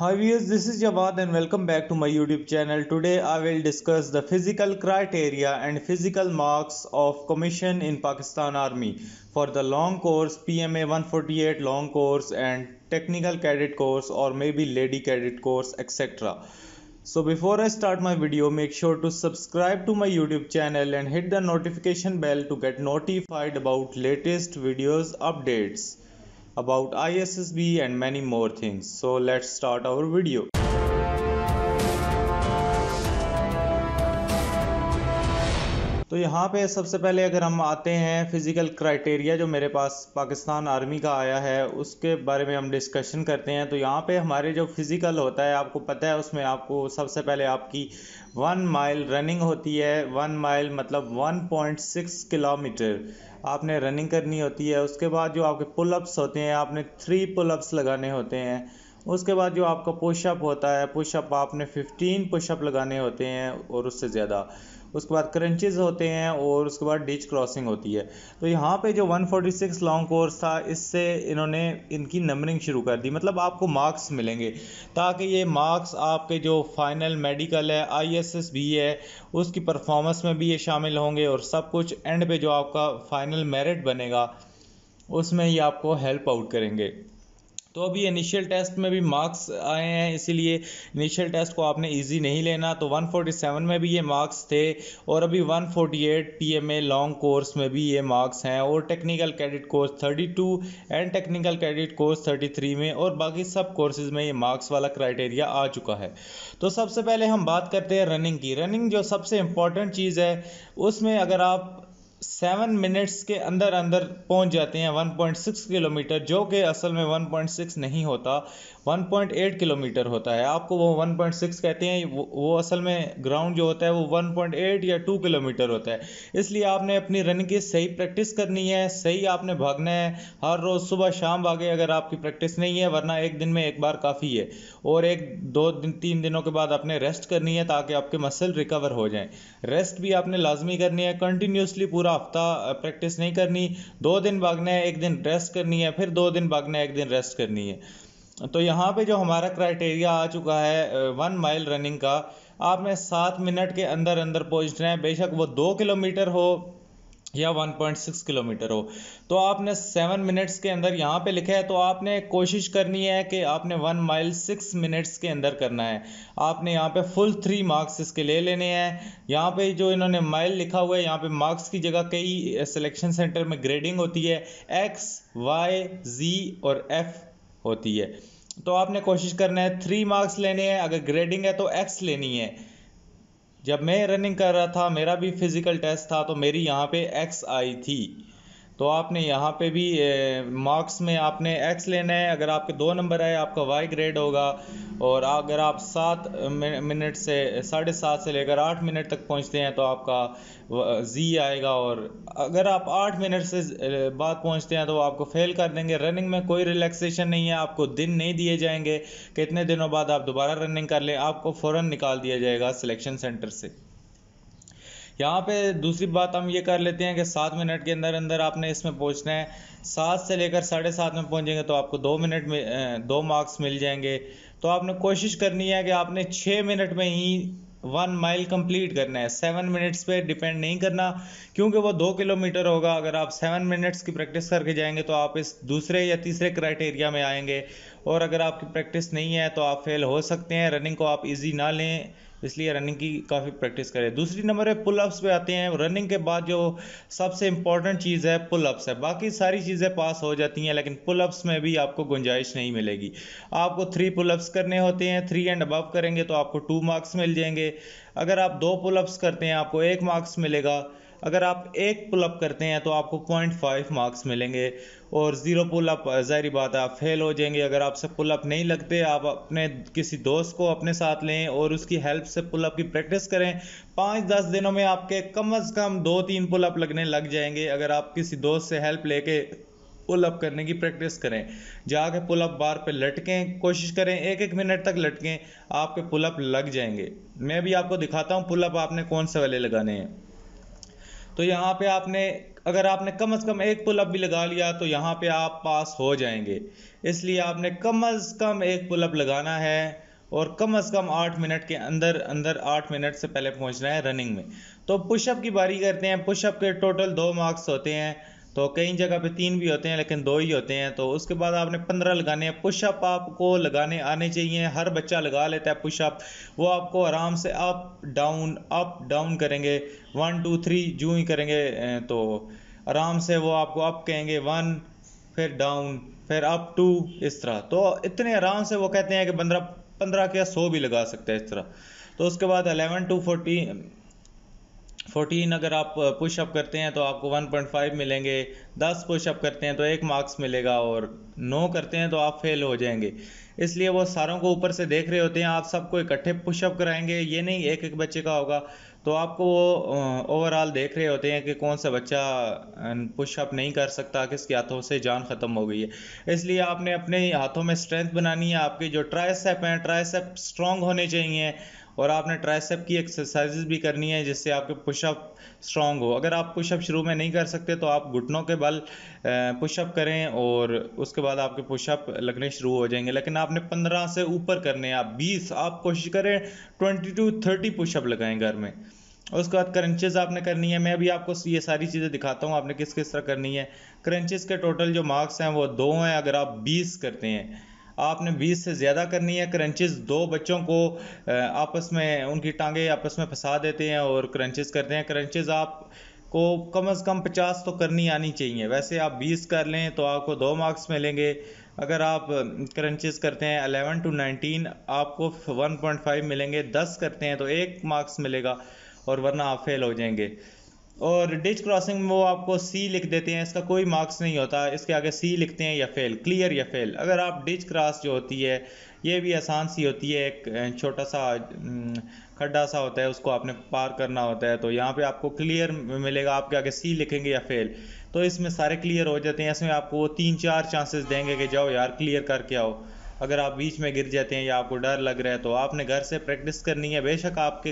Hi viewers, this is Jawad and welcome back to my YouTube channel. Today I will discuss the physical criteria and physical marks of commission in Pakistan Army for the long course PMA 148 long course and technical cadet course or maybe lady cadet course etc. So before I start my video, make sure to subscribe to my YouTube channel and hit the notification bell to get notified about latest videos updates about ISSB and many more things. So let's start our video. तो यहाँ पे सबसे पहले अगर हम आते हैं physical criteria जो मेरे पास पाकिस्तान आर्मी का आया है उसके बारे में हम डिस्कशन करते हैं तो यहाँ पे हमारे जो फिज़िकल होता है आपको पता है उसमें आपको सबसे पहले आपकी वन माइल रनिंग होती है वन माइल मतलब वन पॉइंट सिक्स किलोमीटर आपने रनिंग करनी होती है उसके बाद जो आपके पुलअप्स होते हैं आपने थ्री पुलअप्स लगाने होते हैं उसके बाद जो आपका पुशअप होता है पुशअप आपने फिफ्टीन पुशअप लगाने होते हैं और उससे ज़्यादा उसके बाद क्रंचेज होते हैं और उसके बाद डिच क्रॉसिंग होती है तो यहाँ पे जो 146 लॉन्ग कोर्स था इससे इन्होंने इनकी नंबरिंग शुरू कर दी मतलब आपको मार्क्स मिलेंगे ताकि ये मार्क्स आपके जो फाइनल मेडिकल है भी है उसकी परफॉर्मेंस में भी ये शामिल होंगे और सब कुछ एंड पे जो आपका फाइनल मेरिट बनेगा उसमें ये आपको हेल्प आउट करेंगे तो अभी इनिशियल टेस्ट में भी मार्क्स आए हैं इसीलिए इनिशियल टेस्ट को आपने इजी नहीं लेना तो 147 में भी ये मार्क्स थे और अभी 148 फोर्टी लॉन्ग कोर्स में भी ये मार्क्स हैं और technical credit course 32 and technical credit course 33 में और बाकी सब कोर्सेज में ये मार्क्स वाला क्राइटेरिया आ चुका है तो सबसे पहले हम बात करते हैं रनिंग की रनिंग जो सबसे इम्पॉर्टेंट चीज़ है उसमें अगर आप सेवन मिनट्स के अंदर अंदर पहुंच जाते हैं 1.6 किलोमीटर जो कि असल में 1.6 नहीं होता 1.8 किलोमीटर होता है आपको वो 1.6 कहते हैं वो, वो असल में ग्राउंड जो होता है वो 1.8 या 2 किलोमीटर होता है इसलिए आपने अपनी रनिंग की सही प्रैक्टिस करनी है सही आपने भागना है हर रोज़ सुबह शाम भागे अगर आपकी प्रैक्टिस नहीं है वरना एक दिन में एक बार काफ़ी है और एक दो दिन तीन दिनों के बाद आपने रेस्ट करनी है ताकि आपके मसल रिकवर हो जाएँ रेस्ट भी आपने लाजमी करनी है कंटिन्यूसली पूरा पूरा हफ्ता प्रैक्टिस नहीं करनी दो दिन भागना है एक दिन रेस्ट करनी है फिर दो दिन भागना है एक दिन रेस्ट करनी है तो यहाँ पे जो हमारा क्राइटेरिया आ चुका है वन माइल रनिंग का आपने सात मिनट के अंदर अंदर पहुँचना है बेशक वो दो किलोमीटर हो या 1.6 किलोमीटर हो तो आपने सेवन मिनट्स के अंदर यहाँ पे लिखा है तो आपने कोशिश करनी है कि आपने वन माइल सिक्स मिनट्स के अंदर करना है आपने यहाँ पे फुल थ्री मार्क्स इसके ले लेने हैं यहाँ पे जो इन्होंने माइल लिखा हुआ है यहाँ पे मार्क्स की जगह कई सिलेक्शन सेंटर में ग्रेडिंग होती है एक्स वाई जी और एफ होती है तो आपने कोशिश करना है थ्री मार्क्स लेने हैं अगर ग्रेडिंग है तो एक्स लेनी है जब मैं रनिंग कर रहा था मेरा भी फिज़िकल टेस्ट था तो मेरी यहाँ पे एक्स आई थी तो आपने यहाँ पे भी मार्क्स में आपने एक्स लेना है अगर आपके दो नंबर आए आपका वाई ग्रेड होगा और अगर आप सात मिनट से साढ़े सात से लेकर आठ मिनट तक पहुँचते हैं तो आपका जी आएगा और अगर आप आठ मिनट से बाद पहुँचते हैं तो आपको फेल कर देंगे रनिंग में कोई रिलैक्सेशन नहीं है आपको दिन नहीं दिए जाएंगे कितने दिनों बाद आप दोबारा रनिंग कर लें आपको फ़ौर निकाल दिया जाएगा सिलेक्शन सेंटर से यहाँ पे दूसरी बात हम ये कर लेते हैं कि सात मिनट के अंदर अंदर आपने इसमें पहुँचना है सात से लेकर साढ़े सात में पहुँचेंगे तो आपको दो मिनट में दो मार्क्स मिल जाएंगे तो आपने कोशिश करनी है कि आपने छः मिनट में ही वन माइल कंप्लीट करना है सेवन मिनट्स पे डिपेंड नहीं करना क्योंकि वो दो किलोमीटर होगा अगर आप सेवन मिनट्स की प्रैक्टिस करके जाएंगे तो आप इस दूसरे या तीसरे क्राइटेरिया में आएंगे और अगर आपकी प्रैक्टिस नहीं है तो आप फेल हो सकते हैं रनिंग को आप इजी ना लें इसलिए रनिंग की काफ़ी प्रैक्टिस करें दूसरी नंबर है पुल अप्स पे आते हैं रनिंग के बाद जो सबसे इंपॉर्टेंट चीज़ है पुल अप्स है बाकी सारी चीज़ें पास हो जाती हैं लेकिन पुल अप्स में भी आपको गुंजाइश नहीं मिलेगी आपको थ्री पुल अप्स करने होते हैं थ्री एंड अबव करेंगे तो आपको टू मार्क्स मिल जाएंगे अगर आप दो पुल अप्स करते हैं आपको एक मार्क्स मिलेगा अगर आप एक पुलअप करते हैं तो आपको पॉइंट फाइव मार्क्स मिलेंगे और ज़ीरो पुलअप ज़ाहिर बात है आप फेल हो जाएंगे अगर आपसे पुलअप नहीं लगते आप अपने किसी दोस्त को अपने साथ लें और उसकी हेल्प से पुलअप की प्रैक्टिस करें पाँच दस दिनों में आपके कम अज़ कम दो तीन पुलअप लगने लग जाएंगे अगर आप किसी दोस्त से हेल्प लेके पुल अप करने की प्रैक्टिस करें जाके पुल अप बार पे लटकें कोशिश करें एक एक मिनट तक लटकें आपके पुल अप लग जाएंगे मैं भी आपको दिखाता हूँ पुल अप आपने कौन से वाले लगाने हैं तो यहाँ पे आपने अगर आपने कम से कम एक पुलअप भी लगा लिया तो यहाँ पे आप पास हो जाएंगे इसलिए आपने कम से कम एक पुलअप लगाना है और कम से कम आठ मिनट के अंदर अंदर आठ मिनट से पहले पहुँचना है रनिंग में तो पुशअप की बारी करते हैं पुशअप के टोटल दो मार्क्स होते हैं तो कई जगह पे तीन भी होते हैं लेकिन दो ही होते हैं तो उसके बाद आपने पंद्रह लगाने हैं पुशअप आपको लगाने आने चाहिए हर बच्चा लगा लेता है पुशअप वो आपको आराम से अप डाउन अप डाउन करेंगे वन टू थ्री जू ही करेंगे तो आराम से वो आपको अप कहेंगे वन फिर डाउन फिर अप टू इस तरह तो इतने आराम से वो कहते हैं कि पंद्रह पंद्रह क्या सौ भी लगा सकते हैं इस तरह तो उसके बाद अलेवन टू फोर्टीन 14 अगर आप पुशअप करते हैं तो आपको वन पॉइंट फाइव मिलेंगे दस पुशअप करते हैं तो एक मार्क्स मिलेगा और 9 करते हैं तो आप फेल हो जाएंगे इसलिए वो सारों को ऊपर से देख रहे होते हैं आप सबको इकट्ठे पुशअप कराएंगे ये नहीं एक एक बच्चे का होगा तो आपको वो ओवरऑल देख रहे होते हैं कि कौन सा बच्चा पुशअप नहीं कर सकता किसके हाथों से जान ख़त्म हो गई है इसलिए आपने अपने हाथों में स्ट्रेंथ बनानी है आपके जो ट्राइसेप हैं ट्राइसेप स्ट्रॉन्ग होने चाहिए और आपने ट्राइसेप की एक्सरसाइजेज भी करनी है जिससे आपके पुशअप स्ट्रांग हो अगर आप पुशअप शुरू में नहीं कर सकते तो आप घुटनों के बल पुशअप करें और उसके बाद आपके पुशअप लगने शुरू हो जाएंगे लेकिन आपने पंद्रह से ऊपर करने आप बीस आप कोशिश करें ट्वेंटी टू थर्टी पुशअप लगाएं घर में उसके बाद क्रंचेज आपने करनी है मैं अभी आपको ये सारी चीज़ें दिखाता हूँ आपने किस किस तरह करनी है क्रंचेज के टोटल जो मार्क्स हैं वो दो हैं अगर आप बीस करते हैं आपने 20 से ज़्यादा करनी है क्रंचेस दो बच्चों को आपस में उनकी टांगे आपस में फंसा देते हैं और क्रंचेस करते हैं क्रंचेस आप को कम से कम 50 तो करनी आनी चाहिए वैसे आप 20 कर लें तो आपको दो मार्क्स मिलेंगे अगर आप क्रंचेस करते हैं 11 टू 19 आपको 1.5 मिलेंगे 10 करते हैं तो एक मार्क्स मिलेगा और वरना आप फेल हो जाएंगे और डिच क्रॉसिंग में वो आपको सी लिख देते हैं इसका कोई मार्क्स नहीं होता इसके आगे सी लिखते हैं या फेल क्लियर या फेल अगर आप डिच क्रॉस जो होती है ये भी आसान सी होती है एक छोटा सा खड्डा सा होता है उसको आपने पार करना होता है तो यहाँ पे आपको क्लियर मिलेगा आपके आगे सी लिखेंगे या फेल तो इसमें सारे क्लियर हो जाते हैं इसमें आपको तीन चार चांसेस देंगे कि जाओ यार क्लियर करके आओ अगर आप बीच में गिर जाते हैं या आपको डर लग रहा है तो आपने घर से प्रैक्टिस करनी है बेशक आपके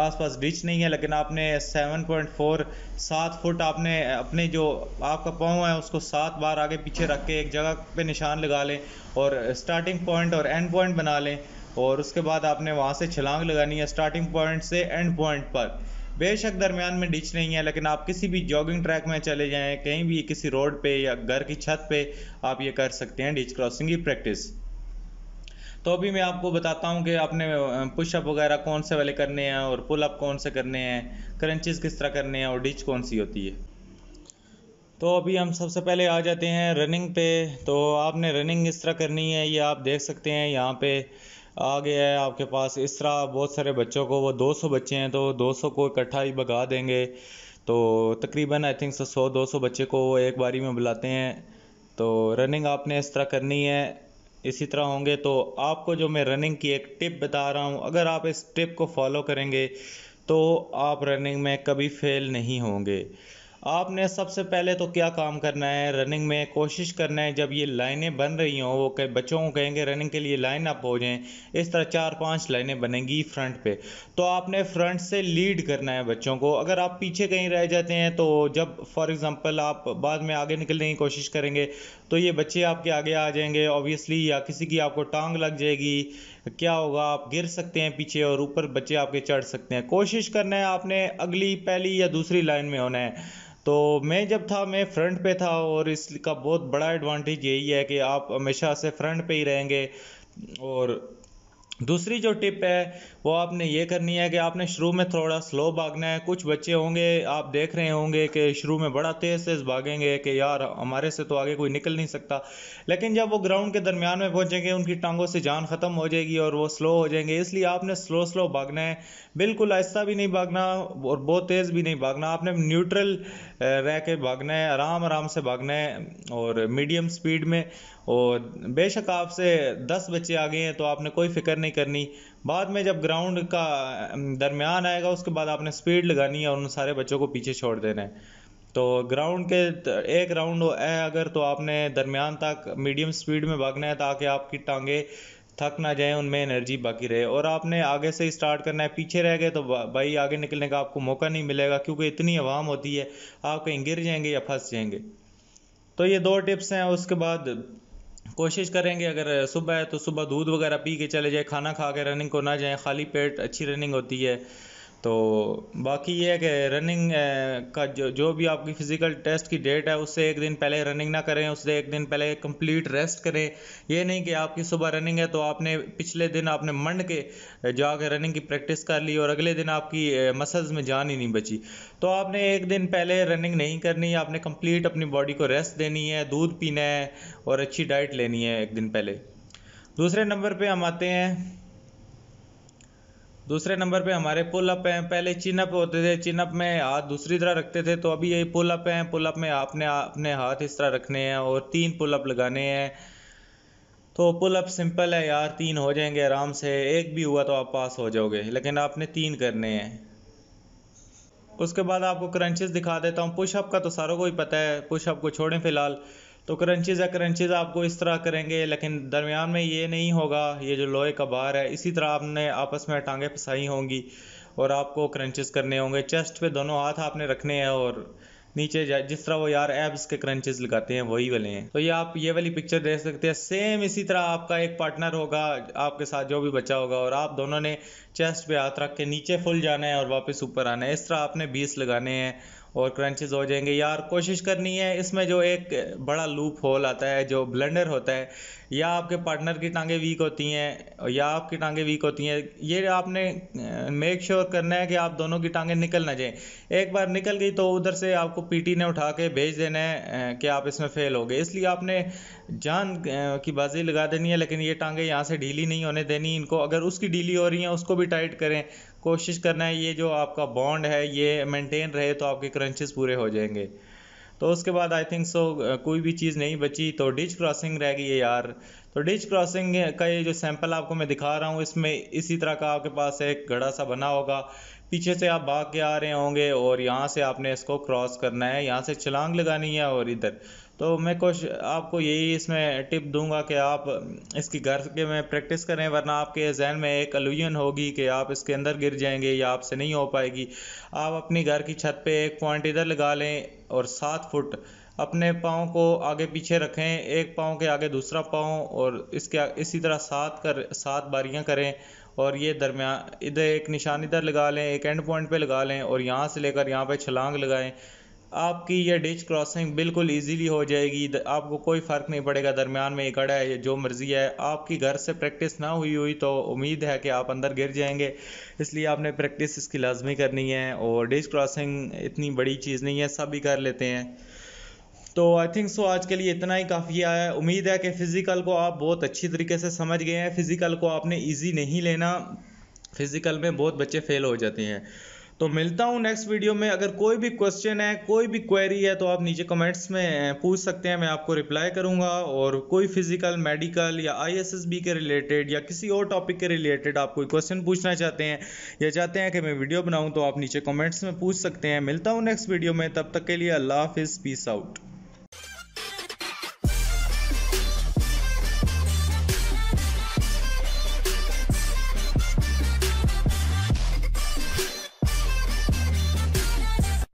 आसपास डिच नहीं है लेकिन आपने 7.4 सात फुट आपने अपने जो आपका पाँव है उसको सात बार आगे पीछे रख के एक जगह पे निशान लगा लें और स्टार्टिंग पॉइंट और एंड पॉइंट बना लें और उसके बाद आपने वहाँ से छलांग लगानी है स्टार्टिंग पॉइंट से एंड पॉइंट पर बेशक दरमियान में डिच नहीं है लेकिन आप किसी भी जॉगिंग ट्रैक में चले जाएं कहीं भी किसी रोड पे या घर की छत पे आप ये कर सकते हैं डिच क्रॉसिंग की प्रैक्टिस तो अभी मैं आपको बताता हूँ कि आपने पुशअप वगैरह कौन से वाले करने हैं और पुल अप कौन से करने हैं क्रंचेज किस तरह करने हैं और डिच कौन सी होती है तो अभी हम सबसे पहले आ जाते हैं रनिंग पे तो आपने रनिंग इस तरह करनी है ये आप देख सकते हैं यहाँ पे आ गया है आपके पास इस तरह बहुत सारे बच्चों को वो 200 बच्चे हैं तो 200 को इकट्ठा ही भगा देंगे तो तकरीबन आई थिंक सौ दो सौ बच्चे को वो एक बारी में बुलाते हैं तो रनिंग आपने इस तरह करनी है इसी तरह होंगे तो आपको जो मैं रनिंग की एक टिप बता रहा हूँ अगर आप इस टिप को फॉलो करेंगे तो आप रनिंग में कभी फेल नहीं होंगे आपने सबसे पहले तो क्या काम करना है रनिंग में कोशिश करना है जब ये लाइनें बन रही हों वो कह बच्चों को कहेंगे रनिंग के लिए लाइन अप हो जाएं इस तरह चार पांच लाइनें बनेंगी फ्रंट पे तो आपने फ्रंट से लीड करना है बच्चों को अगर आप पीछे कहीं रह जाते हैं तो जब फॉर एग्ज़ाम्पल आप बाद में आगे निकलने की कोशिश करेंगे तो ये बच्चे आपके आगे आ जाएंगे ऑब्वियसली या किसी की आपको टांग लग जाएगी तो क्या होगा आप गिर सकते हैं पीछे और ऊपर बच्चे आपके चढ़ सकते हैं कोशिश करना है आपने अगली पहली या दूसरी लाइन में होना है तो मैं जब था मैं फ्रंट पे था और इसका बहुत बड़ा एडवांटेज यही है कि आप हमेशा से फ्रंट पे ही रहेंगे और दूसरी जो टिप है वो आपने ये करनी है कि आपने शुरू में थोड़ा स्लो भागना है कुछ बच्चे होंगे आप देख रहे होंगे कि शुरू में बड़ा तेज़ तेज़ भागेंगे कि यार हमारे से तो आगे कोई निकल नहीं सकता लेकिन जब वो ग्राउंड के दरमियान में पहुंचेंगे उनकी टांगों से जान ख़त्म हो जाएगी और वो स्लो हो जाएंगे इसलिए आपने स्लो स्लो भागना है बिल्कुल आहिस्ता भी नहीं भागना और बहुत तेज़ भी नहीं भागना आपने न्यूट्रल रह के भागना है आराम आराम से भागना है और मीडियम स्पीड में और बेशक आपसे दस बच्चे आ गए हैं तो आपने कोई फिक्र नहीं नहीं करनी बाद में जब ग्राउंड का दरमियान आएगा उसके बाद आपने स्पीड लगानी है और उन सारे बच्चों को पीछे छोड़ देना है तो ग्राउंड के एक राउंड है अगर तो आपने दरमियान तक मीडियम स्पीड में भागना है ताकि आपकी टांगें थक ना जाए उनमें एनर्जी बाकी रहे और आपने आगे से स्टार्ट करना है पीछे रह गए तो भाई आगे निकलने का आपको मौका नहीं मिलेगा क्योंकि इतनी आवाम होती है आप कहीं गिर जाएंगे या फंस जाएंगे तो ये दो टिप्स हैं उसके बाद कोशिश करेंगे अगर सुबह है तो सुबह दूध वगैरह पी के चले जाए खाना खा के रनिंग को ना जाए खाली पेट अच्छी रनिंग होती है तो बाकी ये है कि रनिंग का जो जो भी आपकी फ़िज़िकल टेस्ट की डेट है उससे एक दिन पहले रनिंग ना करें उससे एक दिन पहले कंप्लीट रेस्ट करें ये नहीं कि आपकी सुबह रनिंग है तो आपने पिछले दिन आपने मंड के जा कर रनिंग की प्रैक्टिस कर ली और अगले दिन आपकी मसल्स में जान ही नहीं बची तो आपने एक दिन पहले रनिंग नहीं करनी आपने कम्प्लीट अपनी बॉडी को रेस्ट देनी है दूध पीना है और अच्छी डाइट लेनी है एक दिन पहले दूसरे नंबर पर हम आते हैं दूसरे नंबर पे हमारे पुल अप हैं पहले चिन अप होते थे चिन अप में हाथ दूसरी तरह रखते थे तो अभी यही पुल अप हैं पुल अप में आपने अपने हाथ इस तरह रखने हैं और तीन पुल अप लगाने हैं तो पुल अप सिंपल है यार तीन हो जाएंगे आराम से एक भी हुआ तो आप पास हो जाओगे लेकिन आपने तीन करने हैं उसके बाद आपको क्रंचेस दिखा देता हूँ पुशअप का तो सारों को ही पता है पुशअप को छोड़ें फ़िलहाल तो क्रंचेज़ या क्रंचेज़ आपको इस तरह करेंगे लेकिन दरमियान में ये नहीं होगा ये जो लोहे का बार है इसी तरह आपने आपस में टांगें फंसाई होंगी और आपको क्रंचेस करने होंगे चेस्ट पे दोनों हाथ आपने रखने हैं और नीचे जिस तरह वो यार एब्स के क्रंचेज लगाते हैं वही वाले हैं तो ये आप ये वाली पिक्चर देख सकते हैं सेम इसी तरह आपका एक पार्टनर होगा आपके साथ जो भी बच्चा होगा और आप दोनों ने चेस्ट पे हाथ रख के नीचे फुल जाना है और वापस ऊपर आना है इस तरह आपने बीस लगाने हैं और क्रंचेज हो जाएंगे यार कोशिश करनी है इसमें जो एक बड़ा लूप होल आता है जो ब्लेंडर होता है या आपके पार्टनर की टांगे वीक होती हैं या आपकी टांगे वीक होती हैं ये आपने मेक श्योर sure करना है कि आप दोनों की टांगे निकल ना जाएं एक बार निकल गई तो उधर से आपको पीटी ने उठा के भेज देना है कि आप इसमें फेल हो गए इसलिए आपने जान की बाजी लगा देनी है लेकिन ये टांगे यहाँ से ढीली नहीं होने देनी इनको अगर उसकी ढीली हो रही हैं उसको भी टाइट करें कोशिश करना है ये जो आपका बॉन्ड है ये मेंटेन रहे तो आपके क्रंचेस पूरे हो जाएंगे तो उसके बाद आई थिंक सो कोई भी चीज़ नहीं बची तो डिच क्रॉसिंग रह गई है यार तो डिच क्रॉसिंग का ये जो सैंपल आपको मैं दिखा रहा हूँ इसमें इसी तरह का आपके पास एक गड़ा सा बना होगा पीछे से आप भाग के आ रहे होंगे और यहाँ से आपने इसको क्रॉस करना है यहाँ से छलांग लगानी है और इधर तो मैं कुछ आपको यही इसमें टिप दूंगा कि आप इसकी घर के में प्रैक्टिस करें वरना आपके जहन में एक अलूजन होगी कि आप इसके अंदर गिर जाएंगे या आपसे नहीं हो पाएगी आप अपनी घर की छत पे एक पॉइंट इधर लगा लें और सात फुट अपने पाँव को आगे पीछे रखें एक पाँव के आगे दूसरा पाँव और इसके इसी तरह सात कर सात बारियाँ करें और ये दरमियान इधर एक निशान इधर लगा लें एक एंड पॉइंट पे लगा लें और यहाँ से लेकर यहाँ पे छलांग लगाएं आपकी ये डिच क्रॉसिंग बिल्कुल इजीली हो जाएगी आपको कोई फ़र्क नहीं पड़ेगा दरमियान में इकड़ा है जो मर्ज़ी है आपकी घर से प्रैक्टिस ना हुई हुई तो उम्मीद है कि आप अंदर गिर जाएंगे इसलिए आपने प्रैक्टिस इसकी लाजमी करनी है और डिच क्रॉसिंग इतनी बड़ी चीज़ नहीं है सभी कर लेते हैं तो आई थिंक सो आज के लिए इतना ही काफ़ी है उम्मीद है कि फ़िज़िकल को आप बहुत अच्छी तरीके से समझ गए हैं फ़िज़िकल को आपने ईजी नहीं लेना फ़िज़िकल में बहुत बच्चे फ़ेल हो जाते हैं तो मिलता हूँ नेक्स्ट वीडियो में अगर कोई भी क्वेश्चन है कोई भी क्वेरी है तो आप नीचे कमेंट्स में पूछ सकते हैं मैं आपको रिप्लाई करूँगा और कोई फिजिकल मेडिकल या आईएसएसबी के रिलेटेड या किसी और टॉपिक के रिलेटेड आप कोई क्वेश्चन पूछना चाहते हैं या चाहते हैं कि मैं वीडियो बनाऊँ तो आप नीचे कमेंट्स में पूछ सकते हैं मिलता हूँ नेक्स्ट वीडियो में तब तक के लिए अल्लाह हाफिज़ पीस आउट